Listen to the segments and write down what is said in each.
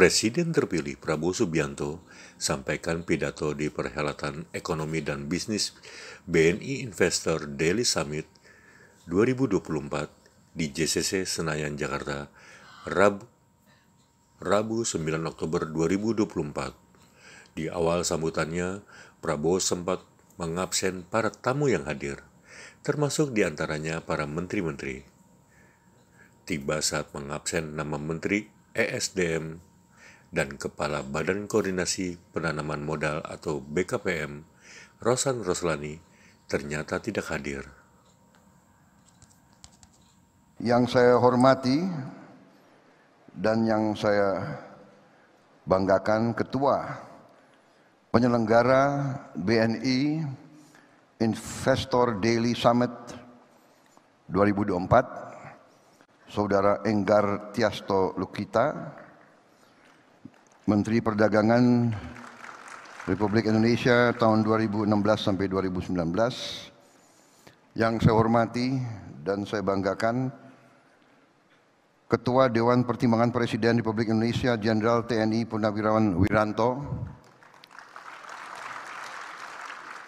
Presiden terpilih Prabowo Subianto sampaikan pidato di perhelatan ekonomi dan bisnis BNI Investor Daily Summit 2024 di JCC Senayan Jakarta Rabu Rabu 9 Oktober 2024. Di awal sambutannya, Prabowo sempat mengabsen para tamu yang hadir, termasuk diantaranya para menteri-menteri. Tiba saat mengabsen nama Menteri ESDM dan Kepala Badan Koordinasi Penanaman Modal atau BKPM, Rosan Roslani, ternyata tidak hadir. Yang saya hormati dan yang saya banggakan Ketua Penyelenggara BNI Investor Daily Summit 2024, Saudara Enggar Tiasto Lukita, Menteri Perdagangan Republik Indonesia tahun 2016 sampai 2019 yang saya hormati dan saya banggakan Ketua Dewan Pertimbangan Presiden Republik Indonesia Jenderal TNI Purnawirawan Wiranto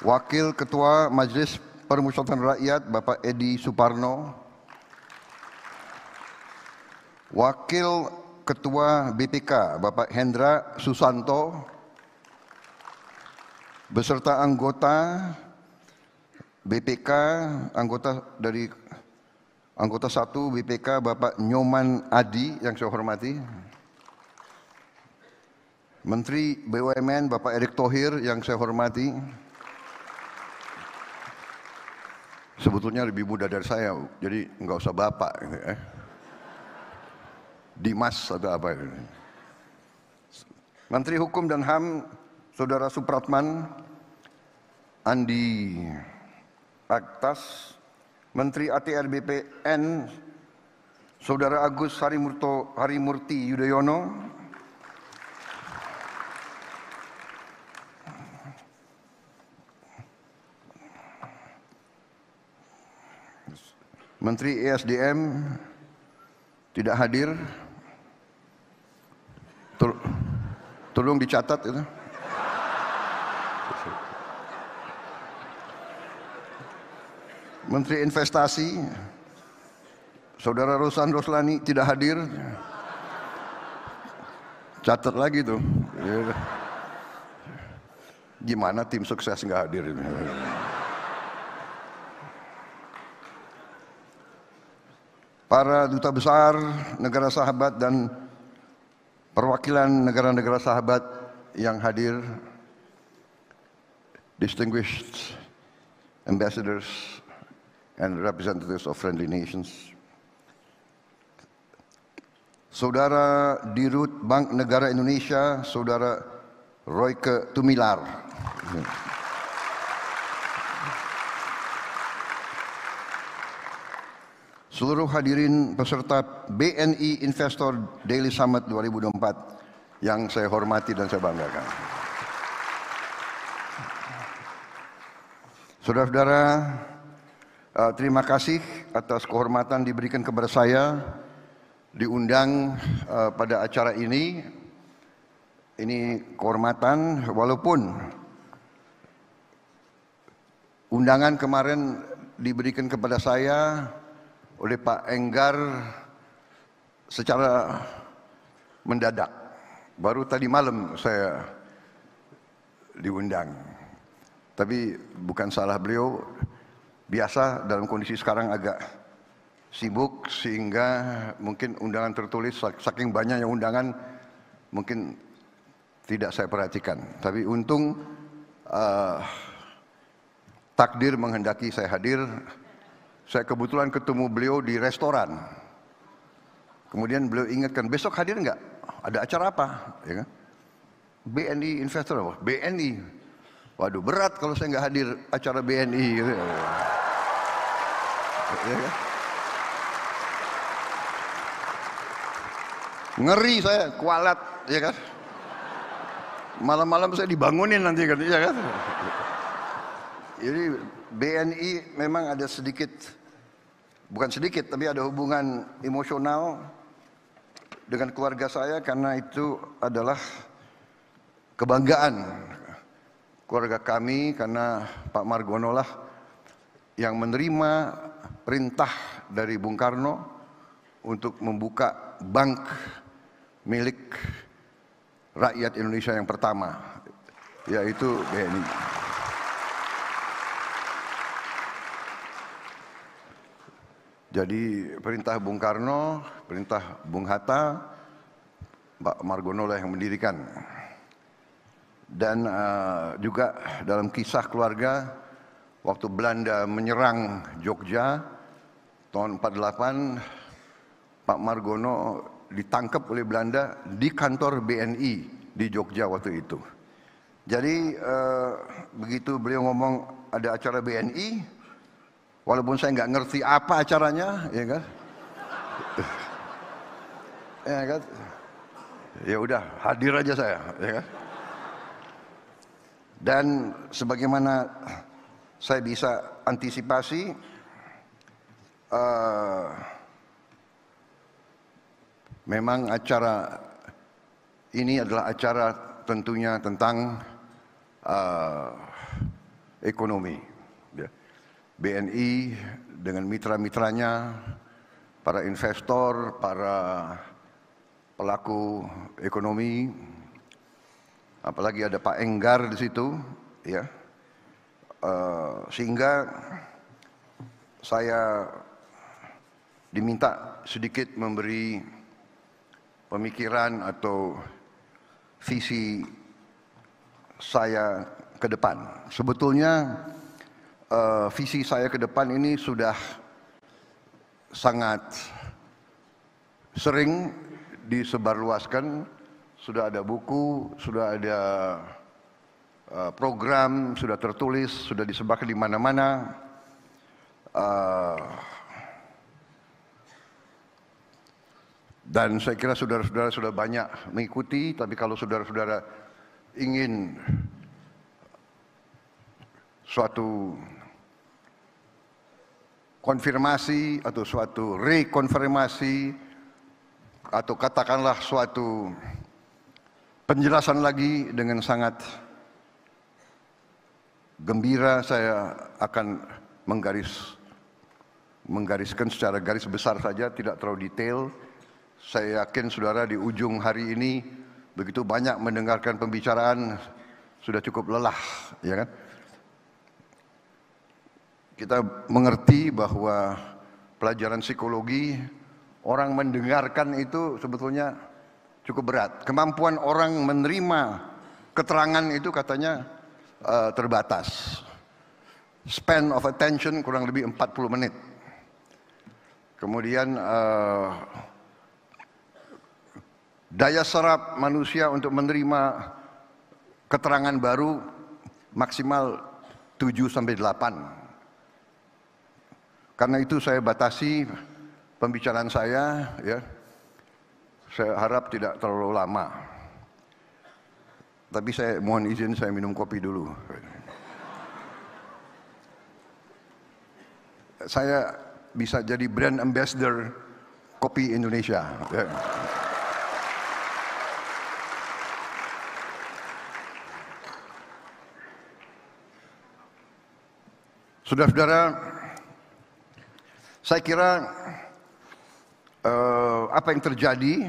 Wakil Ketua Majelis Permusyawaratan Rakyat Bapak Edi Suparno Wakil Ketua BPK Bapak Hendra Susanto beserta anggota BPK anggota dari anggota satu BPK Bapak Nyoman Adi yang saya hormati Menteri BUMN Bapak Erick Thohir yang saya hormati sebetulnya lebih muda dari saya jadi nggak usah bapak gitu ya. Dimas atau apa itu. Menteri Hukum dan HAM Saudara Supratman, Andi Aktas, Menteri ATR BPN Saudara Agus Harimurto Harimurti Yudhoyono, Menteri ESDM tidak hadir Tol tolong dicatat itu Menteri Investasi Saudara Rosan Roslani tidak hadir catat lagi tuh gimana tim sukses nggak hadir ini para duta besar negara sahabat dan perwakilan negara-negara sahabat yang hadir, distinguished ambassadors and representatives of friendly nations. Saudara Dirut Bank Negara Indonesia, Saudara Royke Tumilar. seluruh hadirin peserta BNI Investor Daily Summit 2024 yang saya hormati dan saya banggakan. Saudara-saudara, eh, terima kasih atas kehormatan diberikan kepada saya diundang eh, pada acara ini. Ini kehormatan walaupun undangan kemarin diberikan kepada saya oleh Pak Enggar secara mendadak. Baru tadi malam saya diundang. Tapi bukan salah beliau, biasa dalam kondisi sekarang agak sibuk sehingga mungkin undangan tertulis saking banyaknya undangan mungkin tidak saya perhatikan. Tapi untung uh, takdir menghendaki saya hadir saya kebetulan ketemu beliau di restoran. Kemudian beliau ingatkan, besok hadir nggak? Ada acara apa? Ya kan? BNI investor apa? BNI. Waduh berat kalau saya nggak hadir acara BNI. Gitu. Ya, ya kan? Ngeri saya, kualat, ya kan? Malam-malam saya dibangunin nanti kan, ya kan? Jadi BNI memang ada sedikit, bukan sedikit, tapi ada hubungan emosional dengan keluarga saya karena itu adalah kebanggaan keluarga kami karena Pak Margono lah yang menerima perintah dari Bung Karno untuk membuka bank milik rakyat Indonesia yang pertama yaitu BNI. Jadi perintah Bung Karno, perintah Bung Hatta, Pak Margono lah yang mendirikan. Dan uh, juga dalam kisah keluarga waktu Belanda menyerang Jogja tahun 48 Pak Margono ditangkap oleh Belanda di kantor BNI di Jogja waktu itu. Jadi uh, begitu beliau ngomong ada acara BNI, Walaupun saya nggak ngerti apa acaranya, ya kan? ya kan? Ya udah, hadir aja saya, ya kan? Dan sebagaimana saya bisa antisipasi uh, memang acara ini adalah acara tentunya tentang uh, ekonomi. BNI dengan mitra-mitranya, para investor, para pelaku ekonomi, apalagi ada Pak Enggar di situ, ya. Uh, sehingga saya diminta sedikit memberi pemikiran atau visi saya ke depan. Sebetulnya uh, visi saya ke depan ini sudah sangat sering disebarluaskan. Sudah ada buku, sudah ada uh, program, sudah tertulis, sudah disebarkan di mana-mana. Uh, dan saya kira saudara-saudara sudah banyak mengikuti, tapi kalau saudara-saudara ingin suatu konfirmasi atau suatu rekonfirmasi atau katakanlah suatu penjelasan lagi dengan sangat gembira saya akan menggaris menggariskan secara garis besar saja tidak terlalu detail saya yakin saudara di ujung hari ini begitu banyak mendengarkan pembicaraan sudah cukup lelah ya kan kita mengerti bahwa pelajaran psikologi orang mendengarkan itu sebetulnya cukup berat. Kemampuan orang menerima keterangan itu katanya uh, terbatas. Span of attention kurang lebih 40 menit. Kemudian uh, daya serap manusia untuk menerima keterangan baru maksimal 7 sampai 8. Karena itu saya batasi pembicaraan saya ya. Saya harap tidak terlalu lama. Tapi saya mohon izin saya minum kopi dulu. Saya bisa jadi brand ambassador kopi Indonesia. Ya. Saudara-saudara, saya kira uh, apa yang terjadi